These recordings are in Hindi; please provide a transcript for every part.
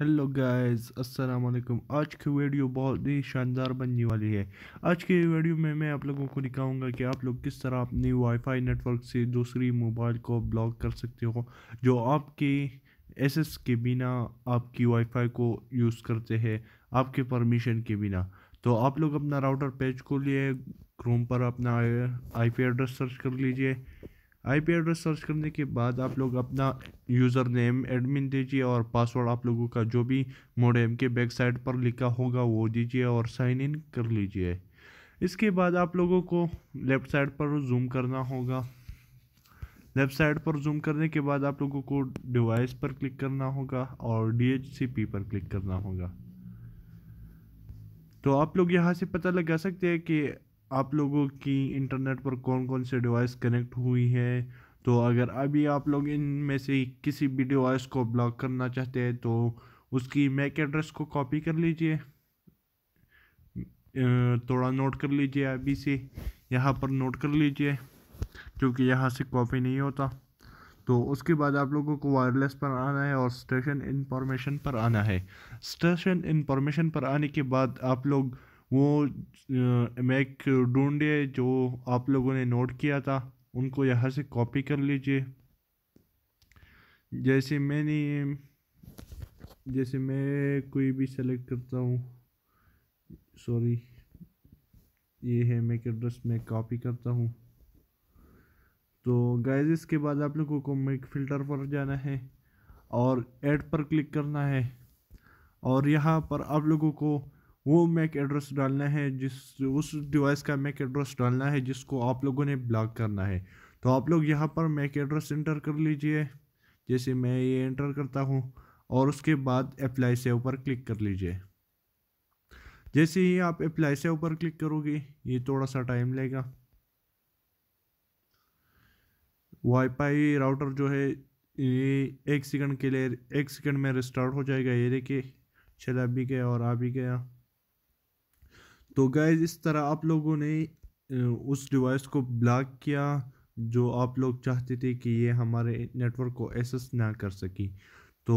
हेलो गाइस अस्सलाम वालेकुम आज की वीडियो बहुत ही शानदार बनने वाली है आज के वीडियो में मैं आप लोगों को दिखाऊंगा कि आप लोग किस तरह अपनी वाईफाई नेटवर्क से दूसरी मोबाइल को ब्लॉक कर सकते हो जो आपके एसएस के बिना आपकी वाईफाई को यूज़ करते हैं आपके परमिशन के बिना तो आप लोग अपना राउटर पेज खोलिए क्रोम पर अपना आई एड्रेस सर्च कर लीजिए आईपी एड्रेस सर्च करने के बाद आप लोग अपना यूज़र नेम एडमिन दीजिए और पासवर्ड आप लोगों का जो भी मोडेम के बैक साइड पर लिखा होगा वो दीजिए और साइन इन कर लीजिए इसके बाद आप लोगों को लेफ़्ट साइड पर जूम करना होगा लेफ़्ट साइड पर जूम करने के बाद आप लोगों को डिवाइस पर क्लिक करना होगा और डी पर क्लिक करना होगा तो आप लोग यहाँ से पता लगा सकते हैं कि आप लोगों की इंटरनेट पर कौन कौन से डिवाइस कनेक्ट हुई हैं तो अगर अभी आप लोग इन में से किसी भी डिवाइस को ब्लॉक करना चाहते हैं तो उसकी मैक एड्रेस को कॉपी कर लीजिए थोड़ा नोट कर लीजिए अभी से यहाँ पर नोट कर लीजिए क्योंकि यहाँ से कॉपी नहीं होता तो उसके बाद आप लोगों को वायरलेस पर आना है और स्टेशन इंफॉर्मेशन पर आना है स्टेशन इंफॉर्मेशन पर आने के बाद आप लोग वो मैक ढूंढे जो आप लोगों ने नोट किया था उनको यहाँ से कॉपी कर लीजिए जैसे मैंने जैसे मैं कोई भी सेलेक्ट करता हूँ सॉरी ये है मैक एड्रेस मैं कॉपी करता हूँ तो गाइज इसके बाद आप लोगों को मैक फ़िल्टर पर जाना है और ऐड पर क्लिक करना है और यहाँ पर आप लोगों को वो मैक एड्रेस डालना है जिस उस डिवाइस का मैक एड्रेस डालना है जिसको आप लोगों ने ब्लॉक करना है तो आप लोग यहाँ पर मैक एड्रेस इंटर कर लीजिए जैसे मैं ये इंटर करता हूँ और उसके बाद अप्लाई सेव पर क्लिक कर लीजिए जैसे ही आप अप्लाई सेव पर क्लिक करोगे ये थोड़ा सा टाइम लेगा वाईफाई राउटर जो है ये एक सेकंड के लिए एक सेकंड में रिस्टार्ट हो जाएगा ये देखिए चला भी गया और आ भी गया तो गैज़ इस तरह आप लोगों ने उस डिवाइस को ब्लॉक किया जो आप लोग चाहते थे कि ये हमारे नेटवर्क को एसेस ना कर सकी तो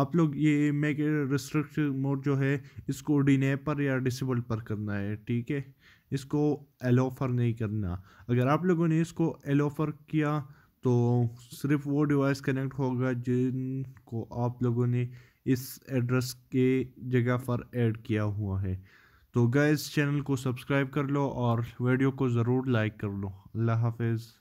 आप लोग ये मैक रिस्ट्रिक्ट मोड जो है इसको डिने पर या डिसेबल पर करना है ठीक है इसको एलोफर नहीं करना अगर आप लोगों ने इसको एलोफर किया तो सिर्फ वो डिवाइस कनेक्ट होगा जिनको आप लोगों ने इस एड्रेस के जगह पर ऐड किया हुआ है तो गए इस चैनल को सब्सक्राइब कर लो और वीडियो को ज़रूर लाइक कर लो अल्लाह हाफिज़